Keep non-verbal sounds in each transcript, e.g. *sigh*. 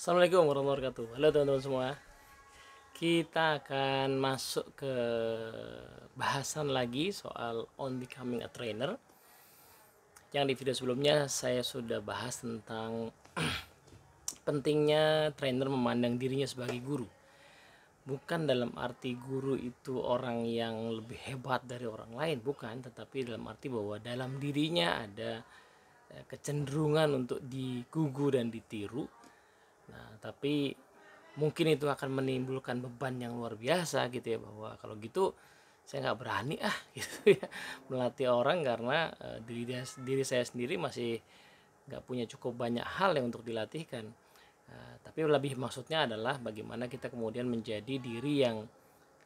Assalamualaikum warahmatullahi wabarakatuh Halo teman-teman semua Kita akan masuk ke bahasan lagi soal on becoming a trainer Yang di video sebelumnya saya sudah bahas tentang *clears throat* Pentingnya trainer memandang dirinya sebagai guru Bukan dalam arti guru itu orang yang lebih hebat dari orang lain Bukan, tetapi dalam arti bahwa dalam dirinya ada eh, kecenderungan untuk digugu dan ditiru Nah, tapi mungkin itu akan menimbulkan beban yang luar biasa gitu ya bahwa kalau gitu saya nggak berani ah *laughs* gitu ya melatih orang karena e, diri diri saya sendiri masih nggak punya cukup banyak hal yang untuk dilatihkan. E, tapi lebih maksudnya adalah bagaimana kita kemudian menjadi diri yang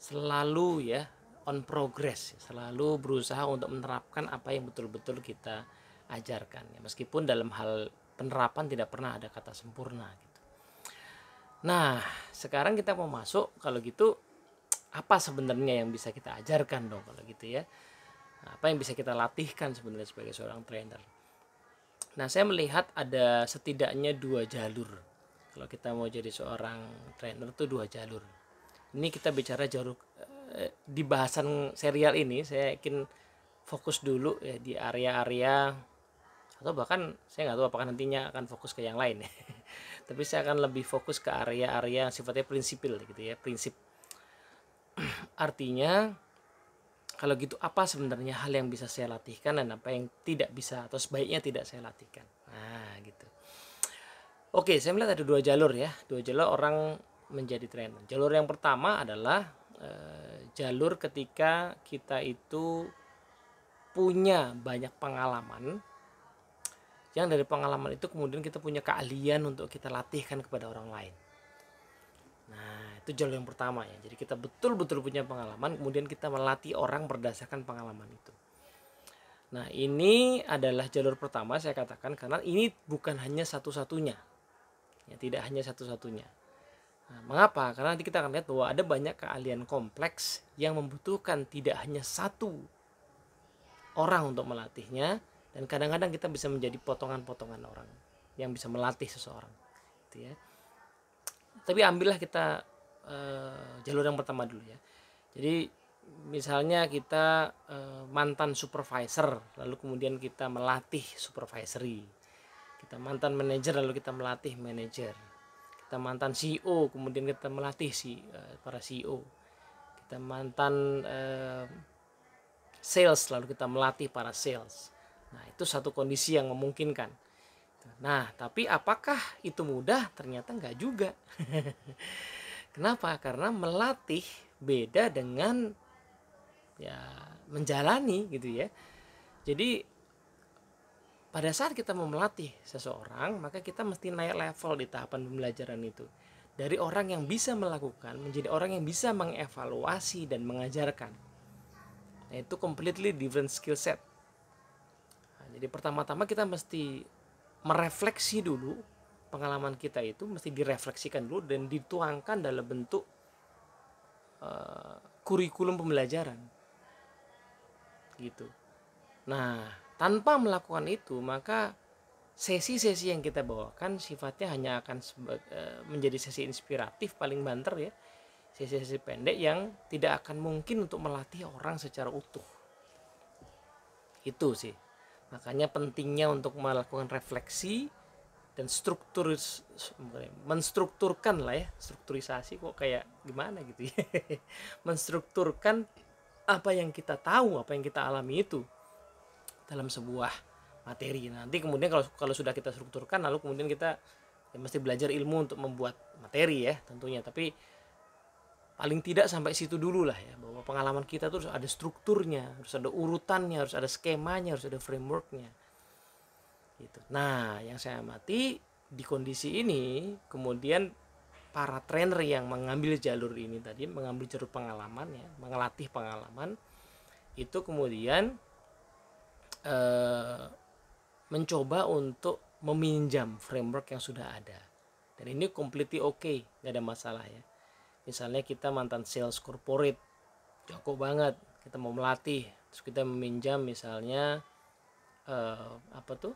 selalu ya on progress, selalu berusaha untuk menerapkan apa yang betul-betul kita ajarkan. Ya, meskipun dalam hal penerapan tidak pernah ada kata sempurna. Gitu. Nah, sekarang kita mau masuk kalau gitu apa sebenarnya yang bisa kita ajarkan dong kalau gitu ya. Apa yang bisa kita latihkan sebenarnya sebagai seorang trainer. Nah, saya melihat ada setidaknya dua jalur. Kalau kita mau jadi seorang trainer itu dua jalur. Ini kita bicara jalur eh, di bahasan serial ini saya yakin fokus dulu ya di area-area atau bahkan saya nggak tahu apakah nantinya akan fokus ke yang lain ya. *laughs* tapi saya akan lebih fokus ke area-area yang sifatnya prinsipil gitu ya prinsip *clears throat* artinya kalau gitu apa sebenarnya hal yang bisa saya latihkan dan apa yang tidak bisa atau sebaiknya tidak saya latihkan nah gitu oke saya melihat ada dua jalur ya dua jalur orang menjadi trainer jalur yang pertama adalah e, jalur ketika kita itu punya banyak pengalaman yang dari pengalaman itu kemudian kita punya keahlian untuk kita latihkan kepada orang lain nah itu jalur yang pertama ya jadi kita betul-betul punya pengalaman kemudian kita melatih orang berdasarkan pengalaman itu nah ini adalah jalur pertama saya katakan karena ini bukan hanya satu-satunya ya tidak hanya satu-satunya Nah, mengapa? Karena nanti kita akan lihat bahwa ada banyak keahlian kompleks yang membutuhkan tidak hanya satu orang untuk melatihnya, dan kadang-kadang kita bisa menjadi potongan-potongan orang yang bisa melatih seseorang gitu ya tapi ambillah kita e, jalur yang pertama dulu ya jadi misalnya kita e, mantan supervisor lalu kemudian kita melatih supervisory kita mantan manajer lalu kita melatih manajer kita mantan CEO kemudian kita melatih si eh, para CEO kita mantan sales lalu kita melatih para sales Nah, itu satu kondisi yang memungkinkan. Nah, tapi apakah itu mudah? Ternyata nggak juga. *laughs* Kenapa? Karena melatih beda dengan ya menjalani gitu ya. Jadi pada saat kita mau melatih seseorang, maka kita mesti naik level di tahapan pembelajaran itu. Dari orang yang bisa melakukan menjadi orang yang bisa mengevaluasi dan mengajarkan. Nah, itu completely different skill set jadi pertama-tama kita mesti merefleksi dulu pengalaman kita itu mesti direfleksikan dulu dan dituangkan dalam bentuk uh, kurikulum pembelajaran gitu. Nah, tanpa melakukan itu maka sesi-sesi yang kita bawakan sifatnya hanya akan eh, menjadi sesi inspiratif paling banter ya sesi-sesi pendek yang tidak akan mungkin untuk melatih orang secara utuh itu sih Makanya pentingnya untuk melakukan refleksi dan struktur ya, menstrukturkan lah ya, strukturisasi kok kayak gimana gitu ya. *laughs* menstrukturkan apa yang kita tahu, apa yang kita alami itu dalam sebuah materi. Nanti kemudian kalau kalau sudah kita strukturkan lalu kemudian kita ya mesti belajar ilmu untuk membuat materi ya tentunya. Tapi paling tidak sampai situ dulu lah ya bahwa pengalaman kita tuh harus ada strukturnya harus ada urutannya harus ada skemanya harus ada frameworknya gitu nah yang saya amati di kondisi ini kemudian para trainer yang mengambil jalur ini tadi mengambil jalur pengalaman ya mengelatih pengalaman itu kemudian e, mencoba untuk meminjam framework yang sudah ada dan ini completely oke okay, nggak ada masalah ya misalnya kita mantan sales corporate jago banget kita mau melatih terus kita meminjam misalnya eh, apa tuh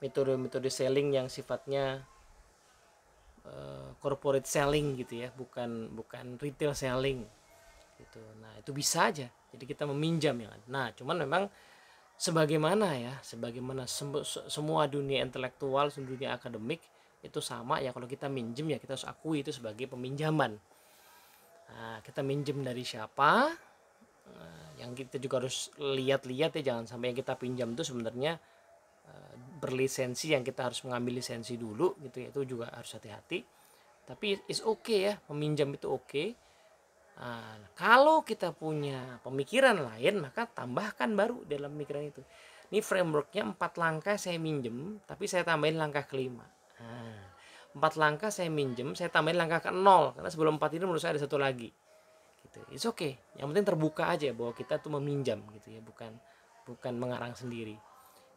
metode-metode selling yang sifatnya eh, corporate selling gitu ya bukan bukan retail selling gitu nah itu bisa aja jadi kita meminjam ya nah cuman memang sebagaimana ya sebagaimana sem semua dunia intelektual dunia akademik itu sama ya kalau kita minjem ya kita harus akui itu sebagai peminjaman nah, kita minjem dari siapa nah, yang kita juga harus lihat-lihat ya jangan sampai yang kita pinjam itu sebenarnya eh, berlisensi yang kita harus mengambil lisensi dulu gitu ya, itu juga harus hati-hati tapi is oke okay ya meminjam itu oke okay. Nah, kalau kita punya pemikiran lain maka tambahkan baru dalam pemikiran itu. Ini frameworknya empat langkah saya minjem tapi saya tambahin langkah kelima. Nah, empat langkah saya minjem, saya tambahin langkah ke nol karena sebelum empat ini menurut saya ada satu lagi. Gitu. It's okay. Yang penting terbuka aja bahwa kita tuh meminjam gitu ya, bukan bukan mengarang sendiri.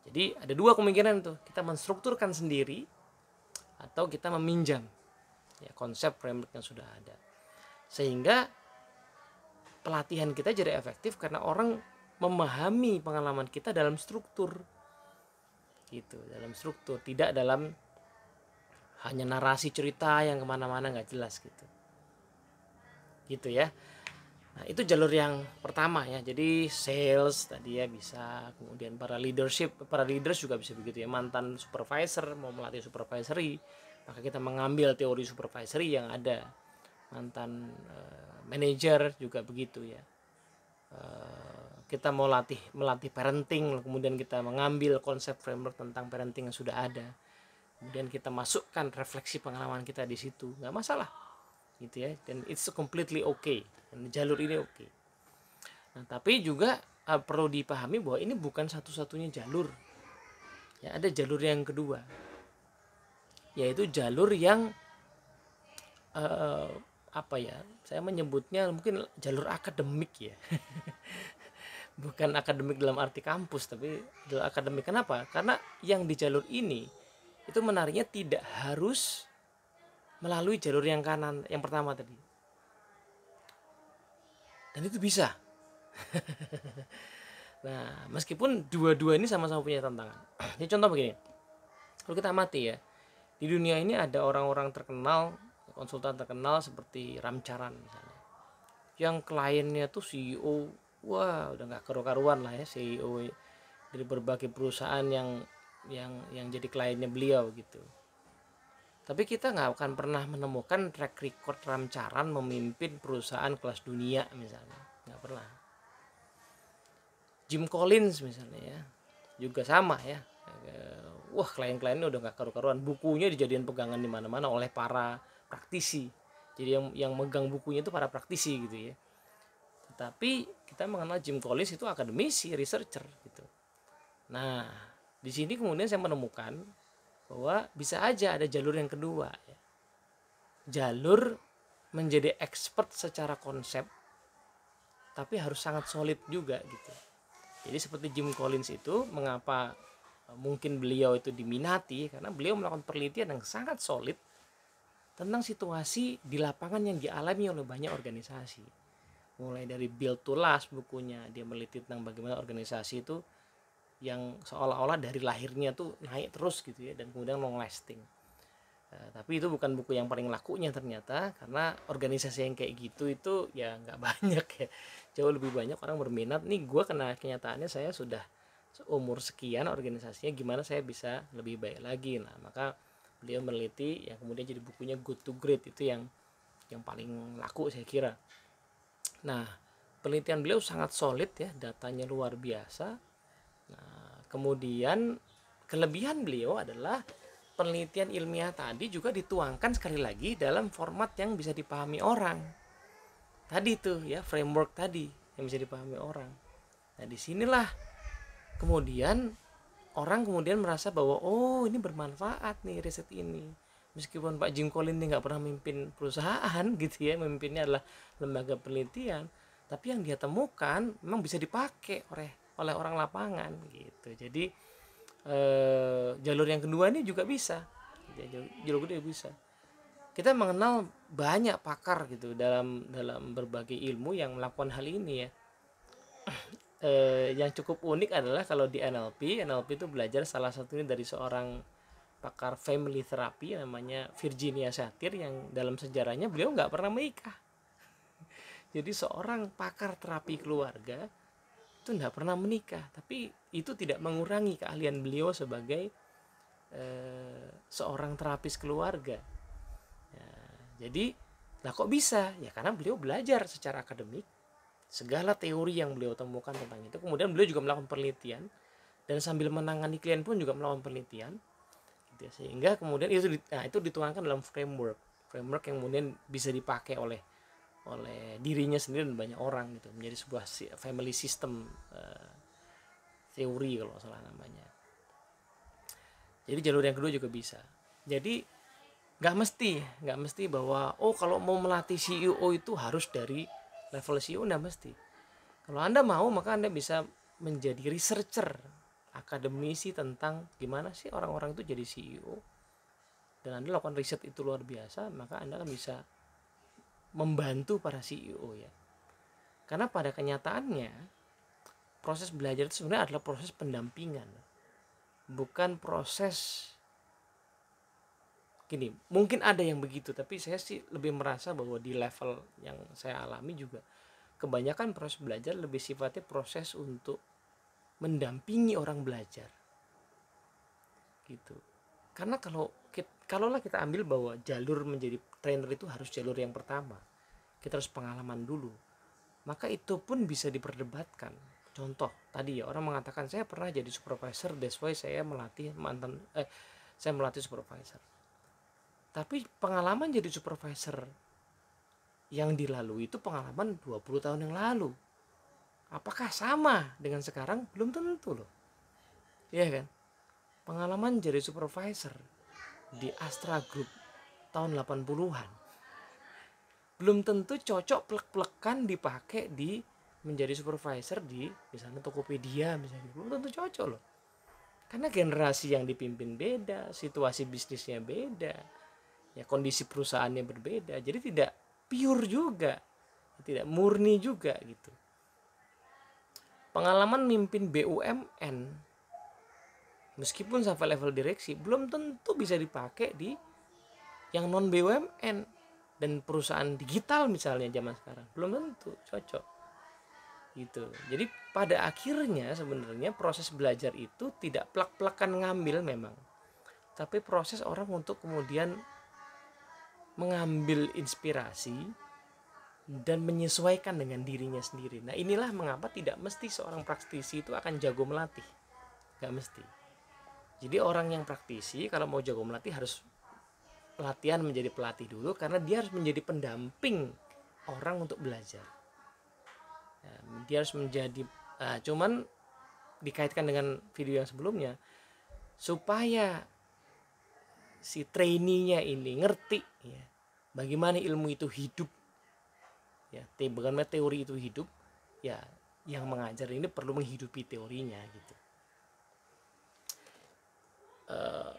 Jadi ada dua kemungkinan tuh, kita menstrukturkan sendiri atau kita meminjam. Ya, konsep framework yang sudah ada. Sehingga pelatihan kita jadi efektif karena orang memahami pengalaman kita dalam struktur gitu dalam struktur tidak dalam hanya narasi cerita yang kemana-mana nggak jelas gitu gitu ya nah itu jalur yang pertama ya jadi sales tadi ya bisa kemudian para leadership para leaders juga bisa begitu ya mantan supervisor mau melatih supervisory maka kita mengambil teori supervisory yang ada mantan uh, manager juga begitu ya uh, kita mau latih melatih parenting kemudian kita mengambil konsep framework tentang parenting yang sudah ada kemudian kita masukkan refleksi pengalaman kita di situ nggak masalah gitu ya dan it's completely okay dan jalur ini oke okay. nah tapi juga uh, perlu dipahami bahwa ini bukan satu-satunya jalur ya ada jalur yang kedua yaitu jalur yang uh, apa ya saya menyebutnya mungkin jalur akademik ya *laughs* bukan akademik dalam arti kampus tapi jalur akademik kenapa karena yang di jalur ini itu menariknya tidak harus melalui jalur yang kanan yang pertama tadi dan itu bisa *laughs* nah meskipun dua-dua ini sama-sama punya tantangan *clears throat* ini contoh begini kalau kita mati ya di dunia ini ada orang-orang terkenal konsultan terkenal seperti Ramcaran misalnya yang kliennya tuh CEO wah udah nggak karu-karuan lah ya CEO ya. dari berbagai perusahaan yang yang yang jadi kliennya beliau gitu tapi kita nggak akan pernah menemukan track record Ramcaran memimpin perusahaan kelas dunia misalnya nggak pernah Jim Collins misalnya ya juga sama ya wah klien-kliennya udah nggak karu-karuan bukunya dijadikan pegangan di mana-mana oleh para praktisi jadi yang yang megang bukunya itu para praktisi gitu ya tetapi kita mengenal Jim Collins itu akademisi researcher gitu nah di sini kemudian saya menemukan bahwa bisa aja ada jalur yang kedua ya. jalur menjadi expert secara konsep tapi harus sangat solid juga gitu jadi seperti Jim Collins itu mengapa e, mungkin beliau itu diminati karena beliau melakukan penelitian yang sangat solid tentang situasi di lapangan yang dialami oleh banyak organisasi mulai dari Build to Last bukunya dia meliti tentang bagaimana organisasi itu yang seolah-olah dari lahirnya tuh naik terus gitu ya dan kemudian long lasting eh, tapi itu bukan buku yang paling lakunya ternyata karena organisasi yang kayak gitu itu ya nggak *laughs* banyak ya jauh lebih banyak orang berminat nih gue kena kenyataannya saya sudah umur sekian organisasinya gimana saya bisa lebih baik lagi nah maka beliau meneliti yang kemudian jadi bukunya Good to Great itu yang yang paling laku saya kira nah penelitian beliau sangat solid ya datanya luar biasa Nah, kemudian kelebihan beliau adalah penelitian ilmiah tadi juga dituangkan sekali lagi dalam format yang bisa dipahami orang. Tadi tuh ya framework tadi yang bisa dipahami orang. Nah disinilah kemudian orang kemudian merasa bahwa oh ini bermanfaat nih riset ini. Meskipun Pak Jim Collins ini nggak pernah memimpin perusahaan *laughs* gitu ya, memimpinnya adalah lembaga penelitian, tapi yang dia temukan memang bisa dipakai oleh oleh orang lapangan gitu jadi eh, jalur yang kedua ini juga bisa jalur, jalur kedua bisa kita mengenal banyak pakar gitu dalam dalam berbagai ilmu yang melakukan hal ini ya *clears throat* eh, yang cukup unik adalah kalau di NLP NLP itu belajar salah satunya dari seorang pakar family therapy namanya Virginia Satir yang dalam sejarahnya beliau nggak pernah menikah *laughs* jadi seorang pakar terapi keluarga itu tidak pernah menikah tapi itu tidak mengurangi keahlian beliau sebagai e, seorang terapis keluarga ya, jadi lah kok bisa ya karena beliau belajar secara akademik segala teori yang beliau temukan tentang itu kemudian beliau juga melakukan penelitian dan sambil menangani klien pun juga melakukan penelitian gitu ya. sehingga kemudian itu nah, itu dituangkan dalam framework framework yang kemudian bisa dipakai oleh oleh dirinya sendiri dan banyak orang gitu menjadi sebuah family system uh, teori kalau salah namanya jadi jalur yang kedua juga bisa jadi nggak mesti nggak mesti bahwa oh kalau mau melatih CEO itu harus dari level CEO nggak mesti kalau anda mau maka anda bisa menjadi researcher akademisi tentang gimana sih orang-orang itu jadi CEO dan anda lakukan riset itu luar biasa maka anda akan bisa membantu para CEO ya. Karena pada kenyataannya proses belajar itu sebenarnya adalah proses pendampingan. Bukan proses gini, mungkin ada yang begitu tapi saya sih lebih merasa bahwa di level yang saya alami juga kebanyakan proses belajar lebih sifatnya proses untuk mendampingi orang belajar. Gitu. Karena kalau kita kalaulah kita ambil bahwa jalur menjadi trainer itu harus jalur yang pertama kita harus pengalaman dulu maka itu pun bisa diperdebatkan contoh tadi ya orang mengatakan saya pernah jadi supervisor that's why saya melatih mantan eh saya melatih supervisor tapi pengalaman jadi supervisor yang dilalui itu pengalaman 20 tahun yang lalu apakah sama dengan sekarang belum tentu loh iya kan pengalaman jadi supervisor di Astra Group tahun 80-an belum tentu cocok plek-plekan dipakai di menjadi supervisor di misalnya Tokopedia misalnya belum tentu cocok loh karena generasi yang dipimpin beda situasi bisnisnya beda ya kondisi perusahaannya berbeda jadi tidak pure juga tidak murni juga gitu pengalaman mimpin BUMN meskipun sampai level direksi belum tentu bisa dipakai di yang non BUMN dan perusahaan digital misalnya zaman sekarang belum tentu cocok gitu jadi pada akhirnya sebenarnya proses belajar itu tidak plak-plakan ngambil memang tapi proses orang untuk kemudian mengambil inspirasi dan menyesuaikan dengan dirinya sendiri. Nah inilah mengapa tidak mesti seorang praktisi itu akan jago melatih. Gak mesti. Jadi orang yang praktisi kalau mau jago melatih harus latihan menjadi pelatih dulu karena dia harus menjadi pendamping orang untuk belajar. Ya, dia harus menjadi uh, cuman dikaitkan dengan video yang sebelumnya supaya si trainee ini ngerti ya bagaimana ilmu itu hidup ya bagaimana teori itu hidup ya yang mengajar ini perlu menghidupi teorinya gitu Eh,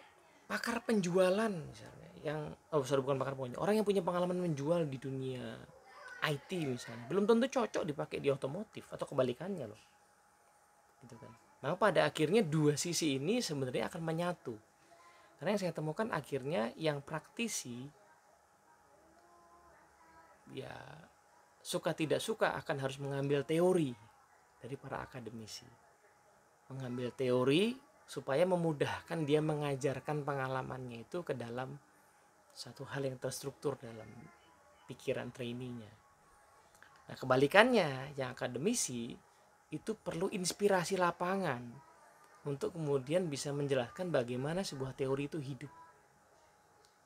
pakar penjualan misalnya yang oh sorry bukan pakar penjualan orang yang punya pengalaman menjual di dunia IT misalnya belum tentu cocok dipakai di otomotif atau kebalikannya loh gitu kan maka nah, pada akhirnya dua sisi ini sebenarnya akan menyatu karena yang saya temukan akhirnya yang praktisi ya suka tidak suka akan harus mengambil teori dari para akademisi mengambil teori supaya memudahkan dia mengajarkan pengalamannya itu ke dalam satu hal yang terstruktur dalam pikiran trainingnya. Nah kebalikannya yang akademisi itu perlu inspirasi lapangan untuk kemudian bisa menjelaskan bagaimana sebuah teori itu hidup.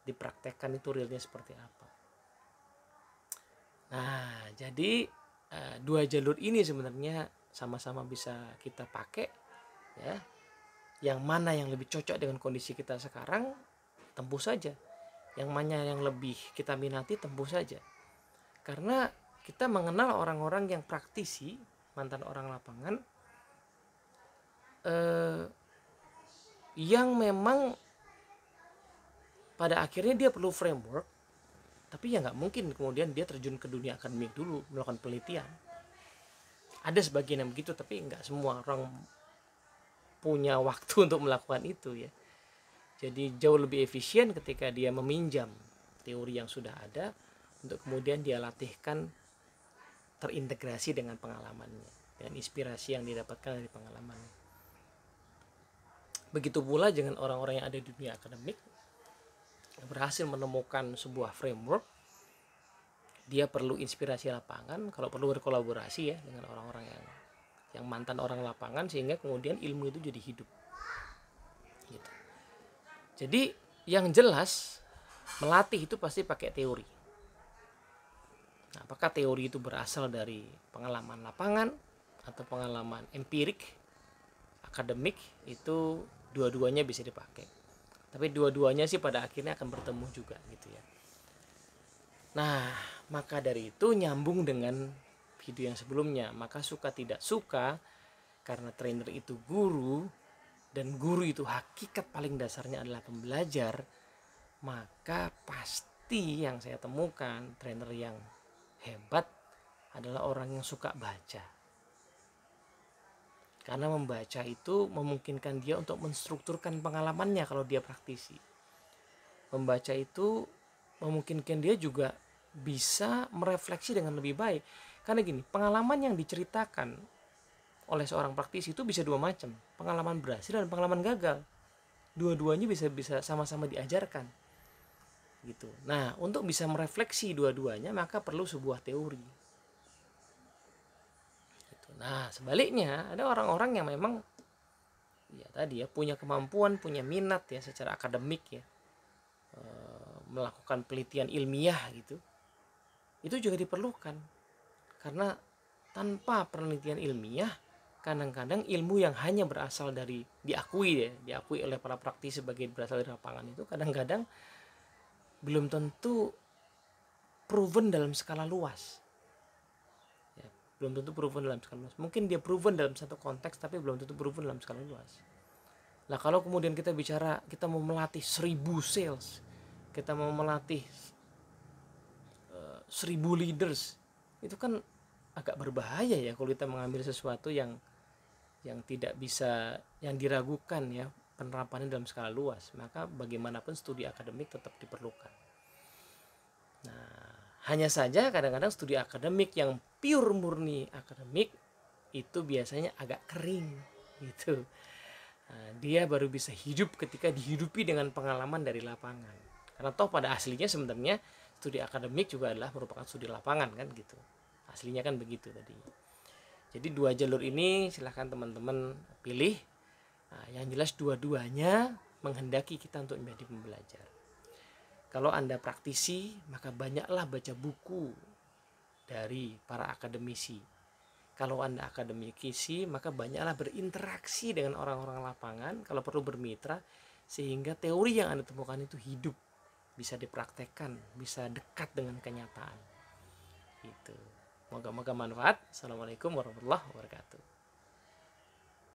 Dipraktekkan itu realnya seperti apa. Nah jadi eh, dua jalur ini sebenarnya sama-sama bisa kita pakai ya yang mana yang lebih cocok dengan kondisi kita sekarang tembus saja yang mana yang lebih kita minati tembus saja karena kita mengenal orang-orang yang praktisi mantan orang lapangan eh, yang memang pada akhirnya dia perlu framework tapi ya nggak mungkin kemudian dia terjun ke dunia akademik dulu melakukan penelitian ada sebagian yang begitu tapi nggak semua orang punya *laughs* waktu untuk melakukan itu ya jadi jauh lebih efisien ketika dia meminjam teori yang sudah ada untuk kemudian dia latihkan terintegrasi dengan pengalamannya dan inspirasi yang didapatkan dari pengalaman. begitu pula dengan orang-orang yang ada di dunia akademik yang berhasil menemukan sebuah framework dia perlu inspirasi lapangan kalau perlu berkolaborasi ya dengan orang-orang yang yang mantan orang lapangan sehingga kemudian ilmu itu jadi hidup gitu. jadi yang jelas melatih itu pasti pakai teori nah, apakah teori itu berasal dari pengalaman lapangan atau pengalaman empirik akademik itu dua-duanya bisa dipakai tapi dua-duanya sih pada akhirnya akan bertemu juga gitu ya nah maka dari itu nyambung dengan video yang sebelumnya maka suka tidak suka karena trainer itu guru dan guru itu hakikat paling dasarnya adalah pembelajar maka pasti yang saya temukan trainer yang hebat adalah orang yang suka baca karena membaca itu memungkinkan dia untuk menstrukturkan pengalamannya kalau dia praktisi membaca itu memungkinkan dia juga bisa merefleksi dengan lebih baik karena gini, pengalaman yang diceritakan oleh seorang praktisi itu bisa dua macam, pengalaman berhasil dan pengalaman gagal. Dua-duanya bisa bisa sama-sama diajarkan. Gitu. Nah, untuk bisa merefleksi dua-duanya maka perlu sebuah teori. Gitu. Nah, sebaliknya ada orang-orang yang memang ya tadi ya punya kemampuan, punya minat ya secara akademik ya eh, melakukan penelitian ilmiah gitu. Itu juga diperlukan karena tanpa penelitian ilmiah, kadang-kadang ilmu yang hanya berasal dari diakui ya, diakui oleh para praktisi sebagai berasal dari lapangan itu kadang-kadang belum tentu proven dalam skala luas. Ya, belum tentu proven dalam skala luas. Mungkin dia proven dalam satu konteks tapi belum tentu proven dalam skala luas. Nah kalau kemudian kita bicara kita mau melatih seribu sales, kita mau melatih eh, seribu leaders, itu kan agak berbahaya ya kalau kita mengambil sesuatu yang yang tidak bisa yang diragukan ya penerapannya dalam skala luas maka bagaimanapun studi akademik tetap diperlukan nah hanya saja kadang-kadang studi akademik yang pure murni akademik itu biasanya agak kering gitu nah, dia baru bisa hidup ketika dihidupi dengan pengalaman dari lapangan karena toh pada aslinya sebenarnya studi akademik juga adalah merupakan studi lapangan kan gitu aslinya kan begitu tadi jadi dua jalur ini silahkan teman-teman pilih nah, yang jelas dua-duanya menghendaki kita untuk menjadi pembelajar kalau anda praktisi maka banyaklah baca buku dari para akademisi kalau Anda akademisi, maka banyaklah berinteraksi dengan orang-orang lapangan, kalau perlu bermitra, sehingga teori yang Anda temukan itu hidup, bisa dipraktekkan, bisa dekat dengan kenyataan. Gitu. Moga-moga manfaat. Assalamualaikum warahmatullahi wabarakatuh.